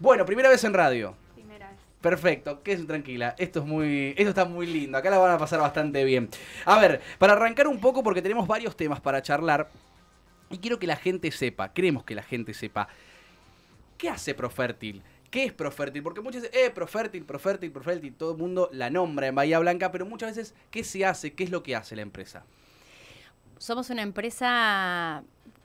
Bueno, primera vez en radio. Primera vez. Perfecto, tranquila. Esto es muy, esto está muy lindo. Acá la van a pasar bastante bien. A ver, para arrancar un poco porque tenemos varios temas para charlar y quiero que la gente sepa, queremos que la gente sepa qué hace Profértil. ¿Qué es Profértil? Porque muchas veces, eh, Profértil, Profértil, Profértil, todo el mundo la nombra en Bahía Blanca, pero muchas veces, ¿qué se hace? ¿Qué es lo que hace la empresa? Somos una empresa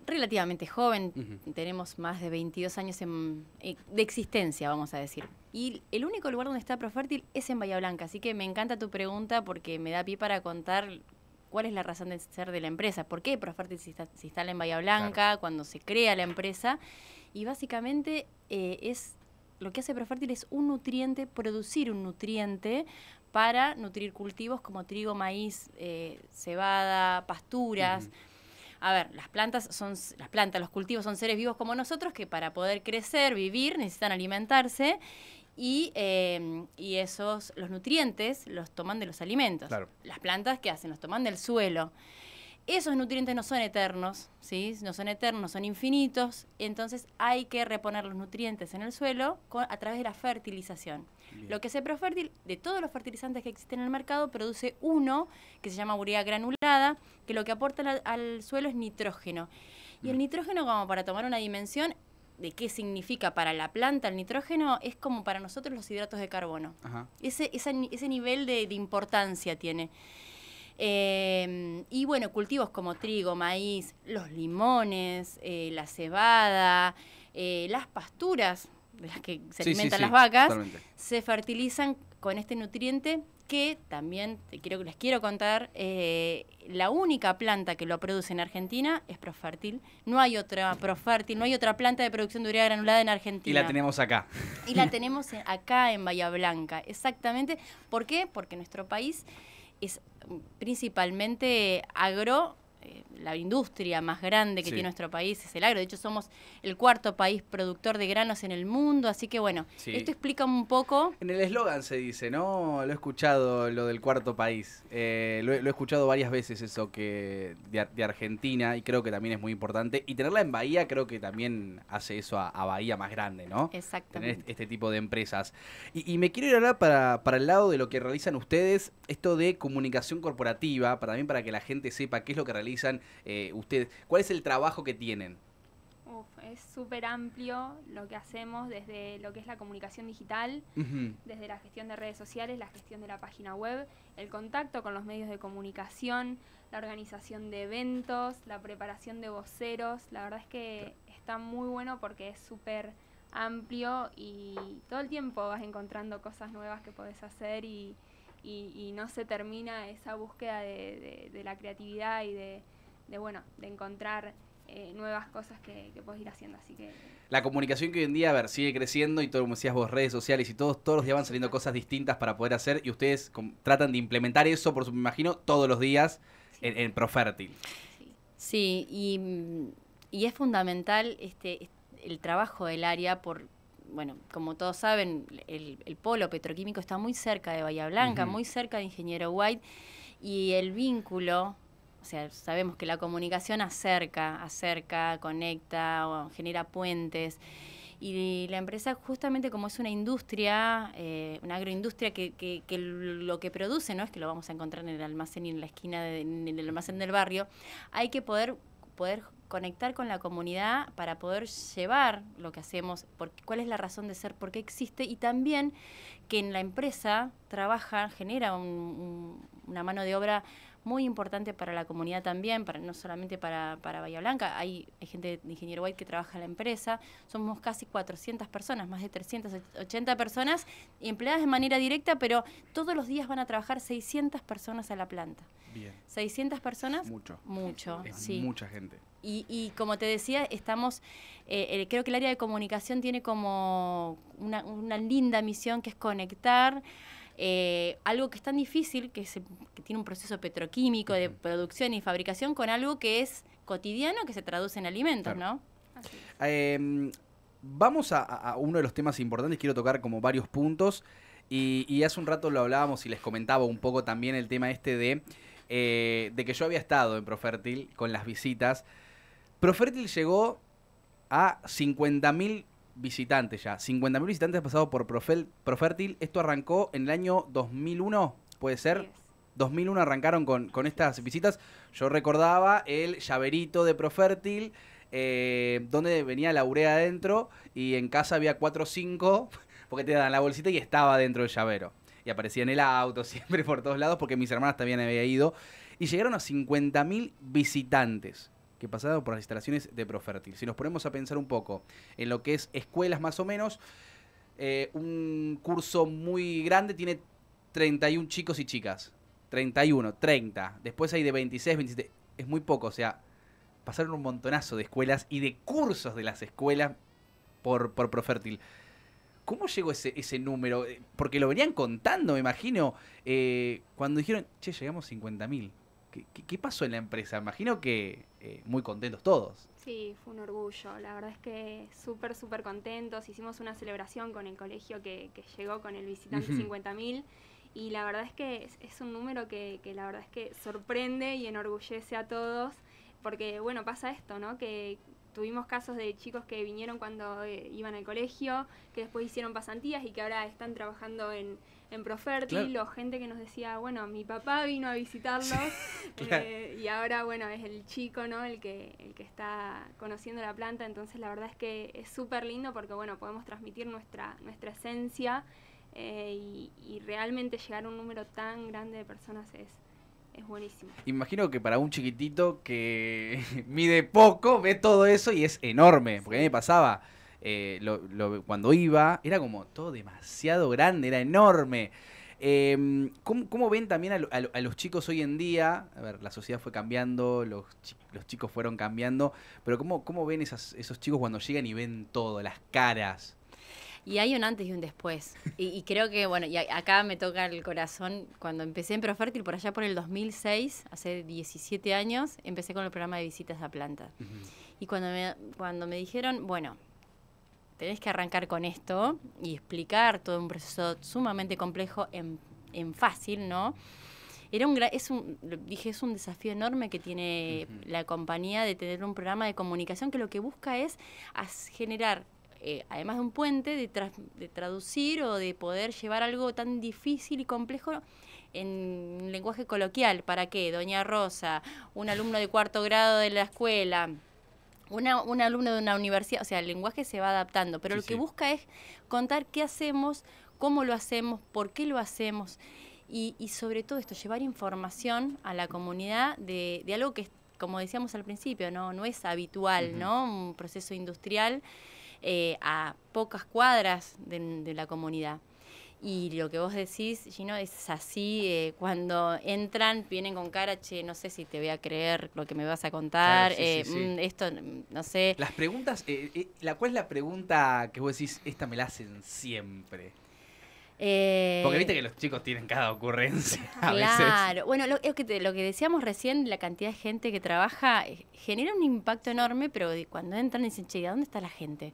relativamente joven, tenemos más de 22 años eh, de existencia, vamos a decir. Y el único lugar donde está Profértil es en Bahía Blanca, así que me encanta tu pregunta porque me da pie para contar cuál es la razón de ser de la empresa, por qué Profértil se, instala en Bahía Blanca, cuando se crea la empresa. Y básicamente eh, es lo que hace Profértil es un nutriente, producir un nutriente para nutrir cultivos como trigo, maíz, eh, cebada, pasturas a ver, las plantas son, las plantas, los cultivos son seres vivos como nosotros que para poder crecer, vivir, necesitan alimentarse y, eh, y esos, los nutrientes los toman de los alimentos. Las plantas, ¿qué hacen? Los toman del suelo. Esos nutrientes no son eternos, ¿sí? No son eternos, son infinitos. Entonces hay que reponer los nutrientes en el suelo a través de la fertilización. Lo que es el de todos los fertilizantes que existen en el mercado, produce uno que se llama urea granulada, que lo que aporta al, suelo es nitrógeno. Y el mm. nitrógeno, como para tomar una dimensión de qué significa para la planta el nitrógeno, es como para nosotros los hidratos de carbono. Ese, ese, nivel de, importancia tiene. Em, y bueno, cultivos como trigo, maíz, los limones, eh, la cebada, eh, las pasturas, de las que se alimentan las vacas, se fertilizan con este nutriente que también les quiero contar, eh, la única planta que lo produce en Argentina es Profértil. No hay otra Profértil, no hay otra planta de producción de urea granulada en Argentina. Y la tenemos acá. Y la tenemos acá en Bahía Blanca, exactamente. ¿Por qué? Porque nuestro país es mm, principalmente agro eh, la industria más grande que tiene nuestro país es el agro. De hecho, somos el cuarto país productor de granos en el mundo. Así que, bueno, esto explica un poco. En el eslogan se dice, ¿no? Lo he escuchado, lo del cuarto país. Eh, lo, he escuchado varias veces, eso que de, Argentina, y creo que también es muy importante. Y tenerla en Bahía, creo que también hace eso a, Bahía más grande, ¿no? Exactamente. este tipo de empresas. Y, me quiero ir ahora para, el lado de lo que realizan ustedes, esto de comunicación corporativa, para, también para que la gente sepa qué es lo que realizan realizan eh, ¿Cuál es el trabajo que tienen? es súper amplio lo que hacemos desde lo que es la comunicación digital, desde la gestión de redes sociales, la gestión de la página web, el contacto con los medios de comunicación, la organización de eventos, la preparación de voceros. La verdad es que está muy bueno porque es súper amplio y todo el tiempo vas encontrando cosas nuevas que podés hacer y, y, no se termina esa búsqueda de, la creatividad y de, bueno, de encontrar eh, nuevas cosas que, podés ir haciendo. Así que. La comunicación que hoy en día, a ver, sigue creciendo y todo, como decías vos, redes sociales y todos, todos los días van saliendo cosas distintas para poder hacer y ustedes tratan de implementar eso, por supuesto me imagino, todos los días en, en Profértil. Sí, y, y, es fundamental este, el trabajo del área por, bueno, como todos saben, el, polo petroquímico está muy cerca de Bahía Blanca, muy cerca de Ingeniero White, y el vínculo, o sea, sabemos que la comunicación acerca, acerca, conecta, genera puentes. Y la empresa, justamente como es una industria, eh, una agroindustria que, que, lo que produce, no es que lo vamos a encontrar en el almacén y en la esquina, de, el almacén del barrio, hay que poder, poder conectar con la comunidad para poder llevar lo que hacemos, por, cuál es la razón de ser, por qué existe y también que en la empresa trabaja, genera una mano de obra muy importante para la comunidad también, para, no solamente para, Bahía Blanca, hay, gente de Ingeniero White que trabaja en la empresa, somos casi 400 personas, más de 380 personas empleadas de manera directa, pero todos los días van a trabajar 600 personas a la planta. Bien. 600 personas. Mucho. Mucho, sí. Mucha gente. Y, como te decía, estamos, eh, creo que el área de comunicación tiene como una, linda misión que es conectar eh, algo que es tan difícil, que, se, tiene un proceso petroquímico de producción y fabricación, con algo que es cotidiano, que se traduce en alimentos, ¿no? Em, vamos a, uno de los temas importantes, quiero tocar como varios puntos, y, hace un rato lo hablábamos y les comentaba un poco también el tema este de... Eh, de que yo había estado en ProFertil con las visitas Profertil llegó a 50.000 visitantes ya. 50.000 visitantes pasados por Profertil. Profértil. Esto arrancó en el año 2001, puede ser. 2001 arrancaron con, estas visitas. Yo recordaba el llaverito de Profertil, eh, donde venía la urea adentro y en casa había 4 o 5, porque te dan la bolsita y estaba dentro del llavero. Y aparecía en el auto siempre por todos lados, porque mis hermanas también había ido. Y llegaron a 50.000 visitantes que pasaron por las instalaciones de Profértil. Si nos ponemos a pensar un poco en lo que es escuelas más o menos, eh, un curso muy grande tiene 31 chicos y chicas. 31, 30. Después hay de 26, 27. Es muy poco, o sea, pasaron un montonazo de escuelas y de cursos de las escuelas por, por Profértil. ¿Cómo llegó ese, número? Eh, porque lo venían contando, me imagino, eh, cuando dijeron, che, llegamos a 50.000. ¿Qué, pasó en la empresa? Imagino que eh, muy contentos todos. Sí, fue un orgullo. La verdad es que súper, súper contentos. Hicimos una celebración con el colegio que, llegó con el visitante 50.000 y la verdad es que es, un número que, la verdad es que sorprende y enorgullece a todos, porque bueno, pasa esto, ¿no? Que tuvimos casos de chicos que vinieron cuando eh, iban al colegio, que después hicieron pasantías y que ahora están trabajando en, en Profertil la gente que nos decía, bueno, mi papá vino a visitarlos eh, y ahora, bueno, es el chico, ¿no? El que, el que está conociendo la planta, entonces la verdad es que es súper lindo porque, bueno, podemos transmitir nuestra, nuestra esencia eh, y, realmente llegar a un número tan grande de personas es... Es buenísimo. Imagino que para un chiquitito que mide poco, ve todo eso y es enorme. Porque a mí me pasaba, eh, cuando iba, era como todo demasiado grande, era enorme. Em, ¿cómo, ven también a, los chicos hoy en día? A ver, la sociedad fue cambiando, los, chicos fueron cambiando, pero ¿cómo, ven esos chicos cuando llegan y ven todo, las caras? Y hay un antes y un después. Y, creo que, bueno, y acá me toca el corazón. Cuando empecé en Profértil, por allá por el 2006, hace 17 años, empecé con el programa de visitas a planta. Y cuando cuando me dijeron, bueno, tenés que arrancar con esto y explicar todo un proceso sumamente complejo en, fácil, ¿no? Era un, es un, dije, es un desafío enorme que tiene la compañía de tener un programa de comunicación que lo que busca es generar eh, además de un puente, de, de, traducir o de poder llevar algo tan difícil y complejo en lenguaje coloquial, para qué? Doña Rosa, un alumno de cuarto grado de la escuela, una, un alumno de una universidad, o sea, el lenguaje se va adaptando, pero lo que busca es contar qué hacemos, cómo lo hacemos, por qué lo hacemos y, y sobre todo esto, llevar información a la comunidad de, de algo que como decíamos al principio, no, no es habitual, ¿no? Un proceso industrial eh, a pocas cuadras de la comunidad. Y lo que vos decís, Gino, es así, eh, cuando entran, vienen con cara, che, no sé si te voy a creer lo que me vas a contar, eh, mm, esto, no sé. Las preguntas, eh, la, ¿cuál es la pregunta que vos decís, esta me la hacen siempre? Porque viste que los chicos tienen cada ocurrencia. A claro, bueno, lo, que lo que decíamos recién, la cantidad de gente que trabaja genera un impacto enorme, pero cuando entran dicen, che, ¿a dónde está la gente?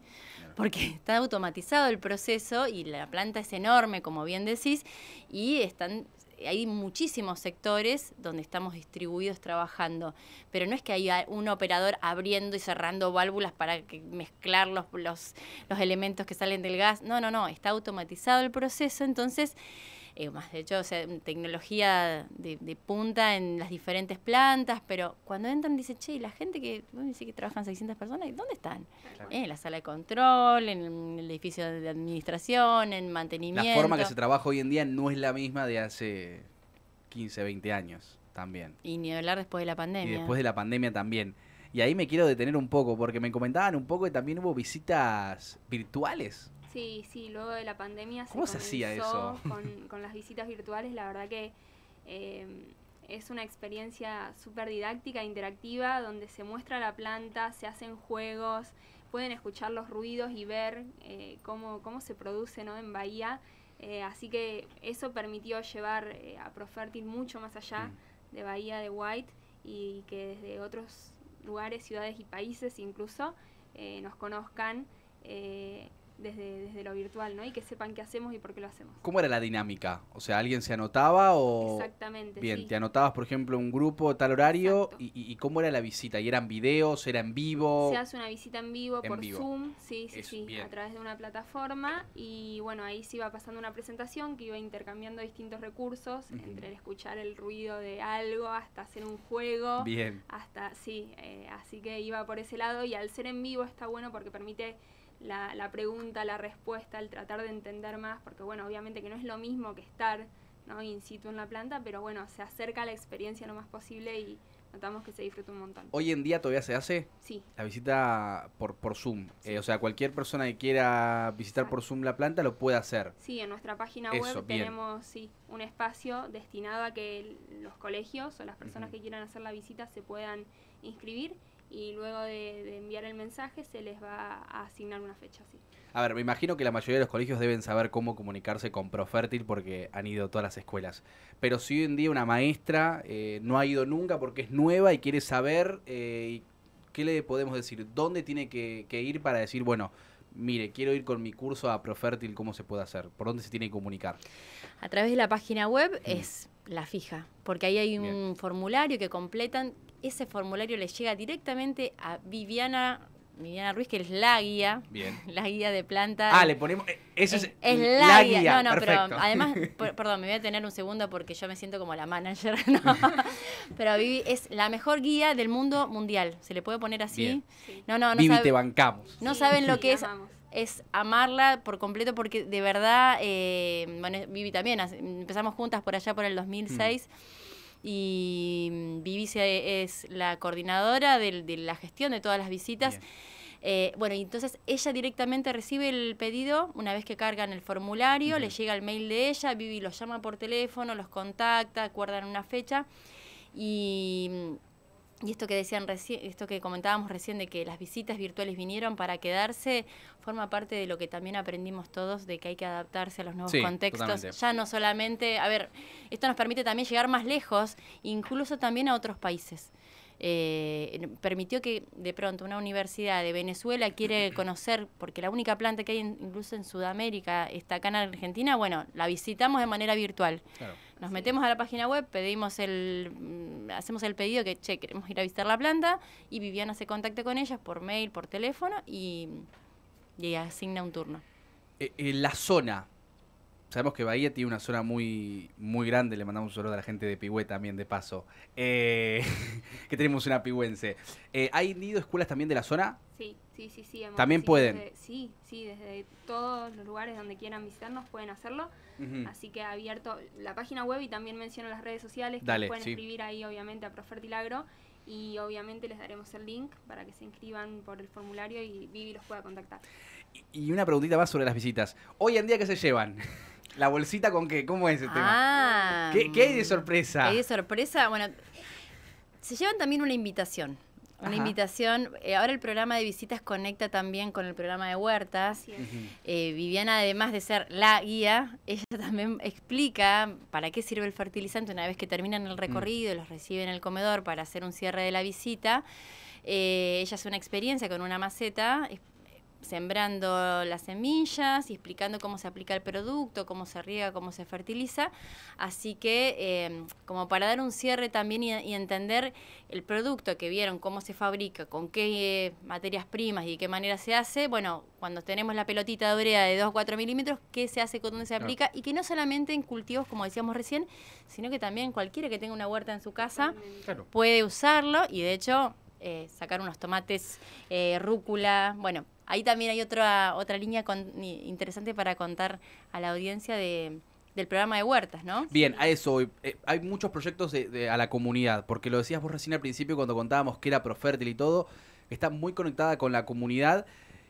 porque está automatizado el proceso y la planta es enorme, como bien decís, y están hay muchísimos sectores donde estamos distribuidos trabajando, pero no es que haya un operador abriendo y cerrando válvulas para mezclar los, los, los elementos que salen del gas, no, no, no, está automatizado el proceso, entonces eh, más de hecho, tecnología de, punta en las diferentes plantas, pero cuando entran dicen, che, la gente que, dice que trabajan 600 personas, ¿dónde están? en la sala de control, en el edificio de administración, en mantenimiento. La forma que se trabaja hoy en día no es la misma de hace 15, 20 años también. Y ni hablar después de la pandemia. Y después de la pandemia también. Y ahí me quiero detener un poco, porque me comentaban un poco que también hubo visitas virtuales Sí, sí, luego de la pandemia se, ¿Cómo se hacía eso? Con, las visitas virtuales, la verdad que eh, es una experiencia súper didáctica, e interactiva, donde se muestra la planta, se hacen juegos, pueden escuchar los ruidos y ver eh, cómo, cómo, se produce ¿no? en Bahía. Eh, así que eso permitió llevar a Profertil mucho más allá mm. de Bahía de White y que desde otros lugares, ciudades y países incluso nos conozcan desde, lo virtual, ¿no? Y que sepan qué hacemos y por qué lo hacemos. ¿Cómo era la dinámica? O sea, ¿alguien se anotaba o...? Exactamente, Bien, te anotabas, por ejemplo, un grupo, tal horario, y, cómo era la visita? ¿Y eran videos, era en vivo? Se hace una visita en vivo por Zoom, sí, sí, sí, a través de una plataforma, y bueno, ahí se iba pasando una presentación que iba intercambiando distintos recursos, entre escuchar el ruido de algo, hasta hacer un juego. Bien. Hasta, sí, eh, así que iba por ese lado, y al ser en vivo está bueno porque permite la, la, pregunta, la respuesta, el tratar de entender más, porque bueno, obviamente que no es lo mismo que estar ¿no? in situ en la planta, pero bueno, se acerca a la experiencia lo más posible y notamos que se disfruta un montón. Hoy en día todavía se hace sí. la visita por, por Zoom. Eh, o sea, cualquier persona que quiera visitar por Zoom la planta lo puede hacer. Sí, en nuestra página web tenemos sí, un espacio destinado a que los colegios o las personas que quieran hacer la visita se puedan inscribir y luego de, enviar el mensaje se les va a asignar una fecha así. A ver, me imagino que la mayoría de los colegios deben saber cómo comunicarse con Profértil porque han ido todas las escuelas. Pero si hoy en día una maestra eh, no ha ido nunca porque es nueva y quiere saber, eh, ¿qué le podemos decir? ¿Dónde tiene que, ir para decir, bueno, mire, quiero ir con mi curso a Profértil, ¿cómo se puede hacer? ¿Por dónde se tiene que comunicar? A través de la página web es la fija, porque ahí hay un formulario que completan. Ese formulario les llega directamente a Viviana Viviana Ruiz, que es la guía. Bien. La guía de planta. Ah, le ponemos. Eh, eso es, la, guía. No, no, pero además, perdón, me voy a tener un segundo porque yo me siento como la manager. pero Vivi es la mejor guía del mundo mundial. Se le puede poner así. No, no, no. Vivi, te bancamos. No saben lo que es es amarla por completo porque de verdad, eh, bueno, Vivi también, empezamos juntas por allá por el 2006. Mm. y Vivi es la coordinadora de, la gestión de todas las visitas. Eh, bueno, y entonces ella directamente recibe el pedido, una vez que cargan el formulario, le llega el mail de ella, Vivi los llama por teléfono, los contacta, acuerdan una fecha y y esto que decían recién, esto que comentábamos recién de que las visitas virtuales vinieron para quedarse, forma parte de lo que también aprendimos todos de que hay que adaptarse a los nuevos contextos. Ya no solamente, a ver, esto nos permite también llegar más lejos, incluso también a otros países. Eh, permitió que de pronto una universidad de Venezuela quiere conocer, porque la única planta que hay incluso en Sudamérica está acá en Argentina, bueno, la visitamos de manera virtual. Nos metemos a la página web, pedimos el, mm, hacemos el pedido que, che, queremos ir a visitar la planta y Viviana se contacta con ellas por mail, por teléfono y, asigna un turno. Eh, eh, la zona, sabemos que Bahía tiene una zona muy, muy grande, le mandamos un saludo a la gente de Pigüé también, de paso, eh, que tenemos una pigüense. Eh, ¿Hay nido escuelas también de la zona? Sí, sí, sí, sí. ¿También pueden? sí, sí, desde todos los lugares donde quieran visitarnos pueden hacerlo. Así que abierto la página web y también menciono las redes sociales, que pueden escribir ahí obviamente a Profertilagro y obviamente les daremos el link para que se inscriban por el formulario y Vivi los pueda contactar. Y una preguntita más sobre las visitas. Hoy en día, ¿qué se llevan? ¿La bolsita con qué? ¿Cómo es ese tema? Ah. ¿Qué, hay de sorpresa? hay de sorpresa? Bueno, se llevan también una invitación. Una invitación. Eh, ahora el programa de visitas conecta también con el programa de huertas. Eh, Viviana, además de ser la guía, ella también explica para qué sirve el fertilizante una vez que terminan el recorrido y los reciben en el comedor para hacer un cierre de la visita. Eh, ella hace una experiencia con una maceta, sembrando las semillas y explicando cómo se aplica el producto, cómo se riega, cómo se fertiliza. Así que em, como para dar un cierre también y, entender el producto que vieron, cómo se fabrica, con qué eh, materias primas y de qué manera se hace, bueno, cuando tenemos la pelotita de urea de 2 4 milímetros, qué se hace, con dónde se aplica y que no solamente en cultivos, como decíamos recién, sino que también cualquiera que tenga una huerta en su casa puede usarlo y de hecho eh, sacar unos tomates, eh, rúcula, bueno, ahí también hay otra, otra línea con, interesante para contar a la audiencia de, del programa de huertas, ¿no? Bien, a eso, eh, hay muchos proyectos de, a la comunidad, porque lo decías vos recién al principio cuando contábamos que era Profértil y todo, está muy conectada con la comunidad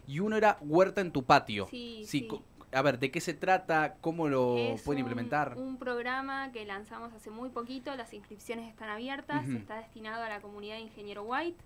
y uno era huerta en tu patio. sí, sí a ver, ¿de qué se trata? ¿Cómo lo pueden implementar? Un, un programa que lanzamos hace muy poquito, las inscripciones están abiertas, está destinado a la comunidad de Ingeniero White.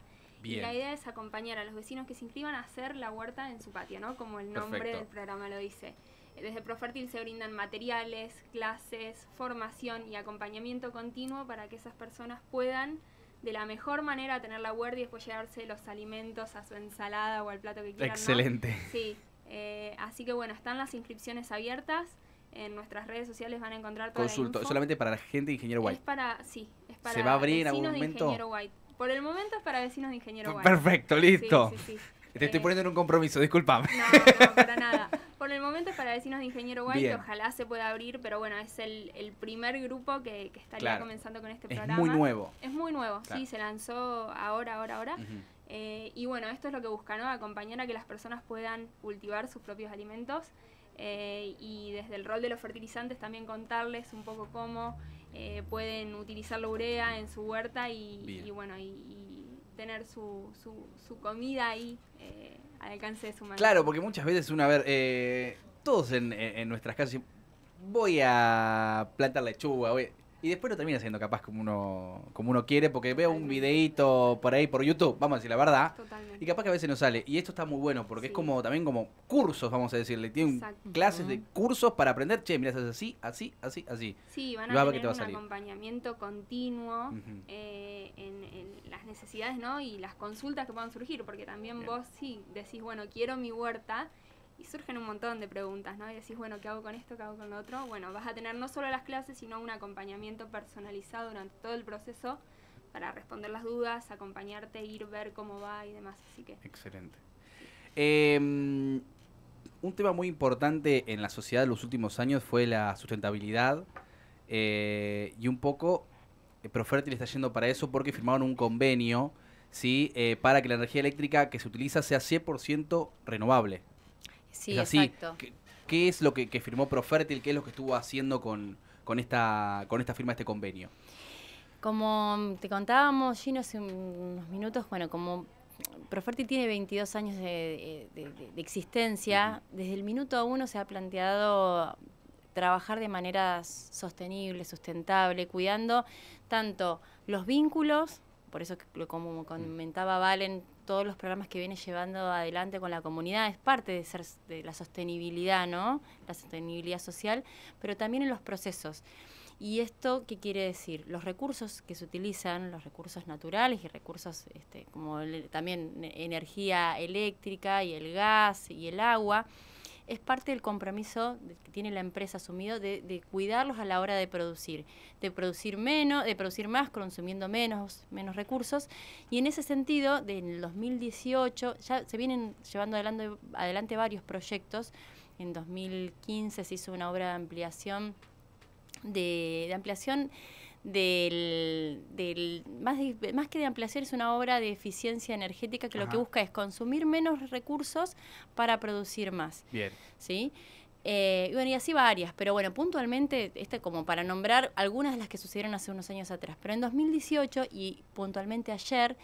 Y la idea es acompañar a los vecinos que se inscriban a hacer la huerta en su patio, ¿no? Como el nombre del programa lo dice. Desde ProFertil se brindan materiales, clases, formación y acompañamiento continuo para que esas personas puedan de la mejor manera tener la huerta y después llevarse los alimentos a su ensalada o al plato que quieran. Excelente. Sí, eh, así que bueno, están las inscripciones abiertas. En nuestras redes sociales van a encontrar toda Consulto, solamente para la gente de Ingeniero White. Es para, sí, es para ¿Se va a abrir vecinos algún momento? de Ingeniero White. Por el momento es para vecinos de Ingeniero White. Perfecto, listo. Te estoy eh, poniendo en un compromiso, discúlpame. No, no, para nada. Por el momento es para vecinos de Ingeniero White, ojalá se pueda abrir, pero bueno, es el, el primer grupo que, que estaría comenzando con este programa. Es muy nuevo. Es muy nuevo, sí, se lanzó ahora, ahora, ahora. Eh, y bueno, esto es lo que busca, Acompañar a que las personas puedan cultivar sus propios alimentos eh, y desde el rol de los fertilizantes también contarles un poco cómo eh, pueden utilizar la urea en su huerta y, bueno, y, tener su, su, comida ahí al alcance de su mano. Claro, porque muchas veces una, todos en, en, nuestras casas voy a plantar lechuga, voy a y después lo termina siendo capaz como uno, como uno quiere, porque veo un videito por ahí por YouTube, vamos a decir la verdad. Y capaz que a veces no sale. Y esto está muy bueno, porque es como también como cursos, vamos a decirle. Tienen clases de cursos para aprender, che, mira, haces así, así, así, así. Sí, van a, va un acompañamiento continuo eh, en, las necesidades, ¿no? Y las consultas que puedan surgir, porque también vos sí decís, bueno, quiero mi huerta y surgen un montón de preguntas, ¿no? Y decís, bueno, ¿qué hago con esto? ¿Qué hago con lo otro? Bueno, vas a tener no solo las clases, sino un acompañamiento personalizado durante todo el proceso para responder las dudas, acompañarte, ir, ver cómo va y demás. Así que. Excelente. Em, un tema muy importante en la sociedad en los últimos años fue la sustentabilidad eh, y un poco eh, Profertil está yendo para eso porque firmaron un convenio ¿sí? Eh, para que la energía eléctrica que se utiliza sea 100% renovable. Sí, así. exacto. ¿Qué, es lo que, firmó Profértil? ¿Qué es lo que estuvo haciendo con, esta, con esta firma, este convenio? Como te contábamos, Gino, hace unos minutos, bueno, como Profertil tiene 22 años de, existencia. Desde el minuto uno se ha planteado trabajar de manera sostenible, sustentable, cuidando tanto los vínculos, por eso como mm. comentaba Valen, todos los programas que viene llevando adelante con la comunidad, es parte de, de la sostenibilidad, ¿no? La sostenibilidad social, pero también en los procesos. ¿Y esto qué quiere decir? Los recursos que se utilizan, los recursos naturales y recursos este, como también energía eléctrica y el gas y el agua, es parte del compromiso que tiene la empresa asumido de, cuidarlos a la hora de producir, de producir menos, de producir más consumiendo menos, menos recursos. Y en ese sentido, en el 2018 ya se vienen llevando adelante, varios proyectos. En 2015 se hizo una obra de ampliación de ampliación del, más, más que de ampliación es una obra de eficiencia energética que lo que busca es consumir menos recursos para producir más. Bien. ¿Sí? Eh, y bueno, y así varias, pero bueno, puntualmente, este como para nombrar algunas de las que sucedieron hace unos años atrás, pero en 2018 y puntualmente ayer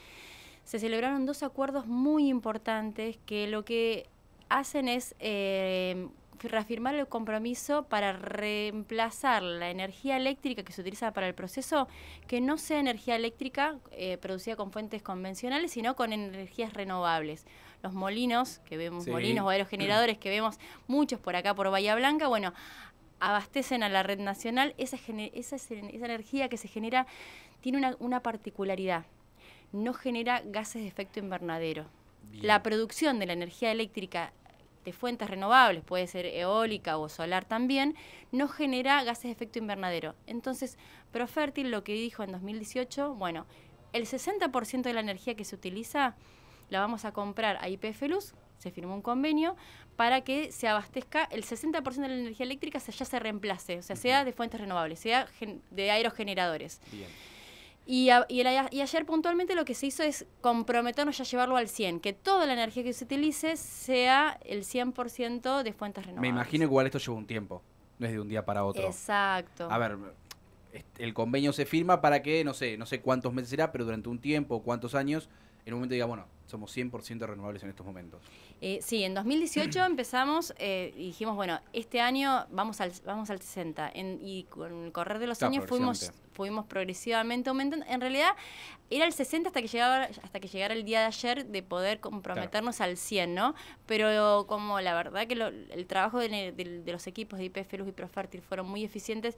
se celebraron dos acuerdos muy importantes que lo que hacen es eh, reafirmar el compromiso para reemplazar la energía eléctrica que se utiliza para el proceso, que no sea energía eléctrica eh, producida con fuentes convencionales, sino con energías renovables. Los molinos, que vemos, molinos o aerogeneradores que vemos muchos por acá, por Bahía Blanca, bueno, abastecen a la red nacional, esa, energía que se genera tiene una, particularidad, no genera gases de efecto invernadero. La producción de la energía eléctrica de fuentes renovables, puede ser eólica o solar también, no genera gases de efecto invernadero. Entonces, Profertil lo que dijo en 2018, bueno, el 60% de la energía que se utiliza la vamos a comprar a IPF Luz, se firmó un convenio para que se abastezca el 60% de la energía eléctrica se, ya se reemplace, o sea, sea de fuentes renovables, sea de aerogeneradores. Bien. Y, y, ayer puntualmente lo que se hizo es comprometernos a llevarlo al 100, que toda la energía que se utilice sea el 100% de fuentes renovables. Me imagino igual esto lleva un tiempo, no es de un día para otro. Exacto. A ver, el convenio se firma para que, no sé, no sé cuántos meses será, pero durante un tiempo, cuántos años, en un momento diga, bueno, somos 100% renovables en estos momentos. Eh, sí, en 2018 empezamos eh, y dijimos, bueno, este año vamos al, vamos al 60. y con el correr de los años fuimos, fuimos progresivamente aumentando. En realidad era el 60 hasta que, llegaba, hasta que llegara el día de ayer de poder comprometernos al 100, ¿no? Pero como la verdad que el trabajo de, los equipos de IPF y ProFertil fueron muy eficientes,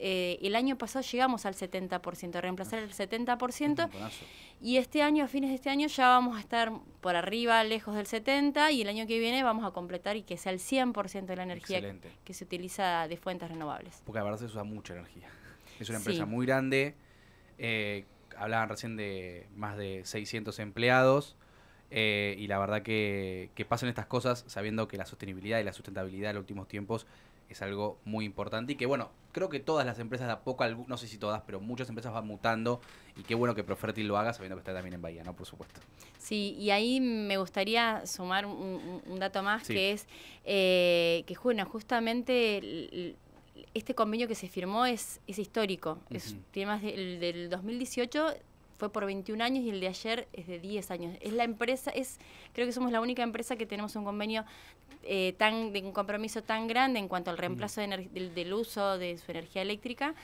eh, el año pasado llegamos al 70%, a reemplazar el 70%. Y este año, a fines de este año, ya vamos estar por arriba, lejos del 70, y el año que viene vamos a completar y que sea el 100% de la energía que se utiliza de fuentes renovables. Porque la verdad se usa mucha energía. Es una empresa muy grande. Eh, hablaban recién de más de 600 empleados. Eh, y la verdad que, que pasan estas cosas sabiendo que la sostenibilidad y la sustentabilidad en los últimos tiempos es algo muy importante y que bueno, creo que todas las empresas a poco, no sé si todas, pero muchas empresas van mutando y qué bueno que Profertil lo haga sabiendo que está también en Bahía, ¿no? Por supuesto. Sí, y ahí me gustaría sumar un, dato más que es eh, que bueno, justamente este convenio que se firmó es, es histórico, es, tiene más del 2018 fue por 21 años y el de ayer es de 10 años. Es la empresa, es creo que somos la única empresa que tenemos un convenio eh, tan de un compromiso tan grande en cuanto al reemplazo del, uso de su energía eléctrica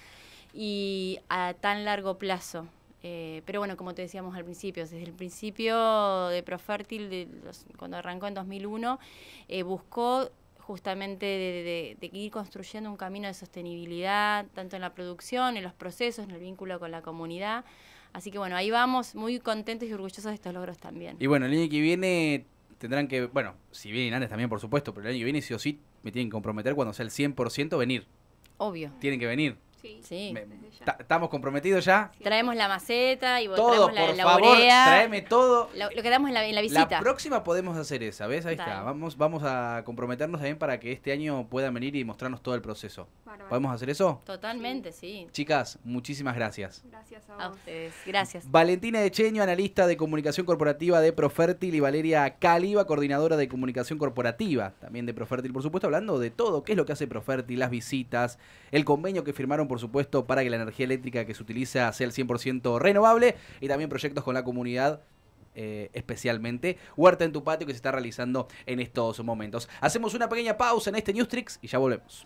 y a tan largo plazo. Eh, pero bueno, como te decíamos al principio, desde el principio de Profértil, cuando arrancó en 2001, eh, buscó justamente de, ir construyendo un camino de sostenibilidad, tanto en la producción, en los procesos, en el vínculo con la comunidad. Así que bueno, ahí vamos muy contentos y orgullosos de estos logros también. Y bueno, el año que viene tendrán que, bueno, si vienen antes también por supuesto, pero el año que viene sí o sí me tienen que comprometer cuando sea el 100% venir. Obvio. Tienen que venir. Sí. ¿Estamos comprometidos ya? Traemos la maceta y todo, por la, favor, Traeme todo. Lo, que damos en la, visita. La próxima podemos hacer esa, ¿ves? Ahí está. Vamos, vamos a comprometernos también para que este año puedan venir y mostrarnos todo el proceso. ¿Podemos hacer eso? Totalmente, sí. Chicas, muchísimas gracias. Gracias a, vos. ustedes. Gracias. Valentina Echeño, analista de comunicación corporativa de Profertil. y Valeria Caliba, coordinadora de comunicación corporativa también de Profertil. por supuesto, hablando de todo, qué es lo que hace Profertil? las visitas, el convenio que firmaron por por supuesto, para que la energía eléctrica que se utiliza sea el 100% renovable y también proyectos con la comunidad eh, especialmente Huerta en tu patio que se está realizando en estos momentos. Hacemos una pequeña pausa en este News Tricks y ya volvemos.